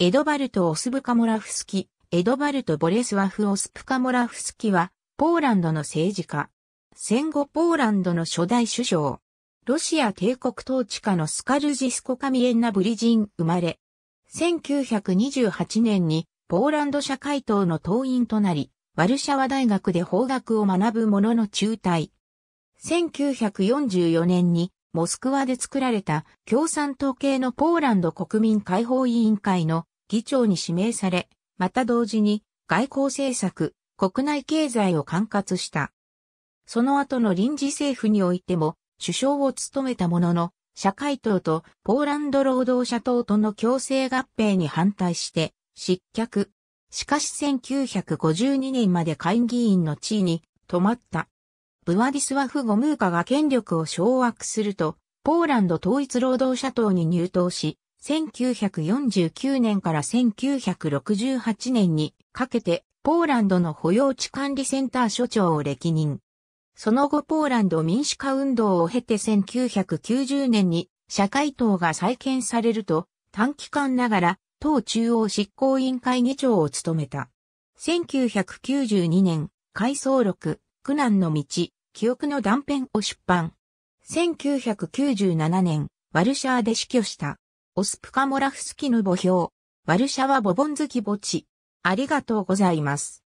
エドバルト・オスブカモラフスキ、エドバルト・ボレスワフ・オスプカモラフスキは、ポーランドの政治家。戦後ポーランドの初代首相。ロシア帝国統治下のスカルジスコカミエンナブリジン生まれ。1928年にポーランド社会党の党員となり、ワルシャワ大学で法学を学ぶ者のの中退。1944年にモスクワで作られた共産党系のポーランド国民解放委員会の議長に指名され、また同時に外交政策、国内経済を管轄した。その後の臨時政府においても首相を務めたものの、社会党とポーランド労働者党との共生合併に反対して失脚。しかし1952年まで会議員の地位に止まった。ブワディスワフ・ゴムーカが権力を掌握すると、ポーランド統一労働者党に入党し、1949年から1968年にかけて、ポーランドの保養地管理センター所長を歴任。その後ポーランド民主化運動を経て1990年に社会党が再建されると、短期間ながら党中央執行委員会議長を務めた。1992年、回想録、苦難の道、記憶の断片を出版。1997年、ワルシャーで死去した。オスプカモラフスキの墓標。ワルシャワボボンズキ墓地。ありがとうございます。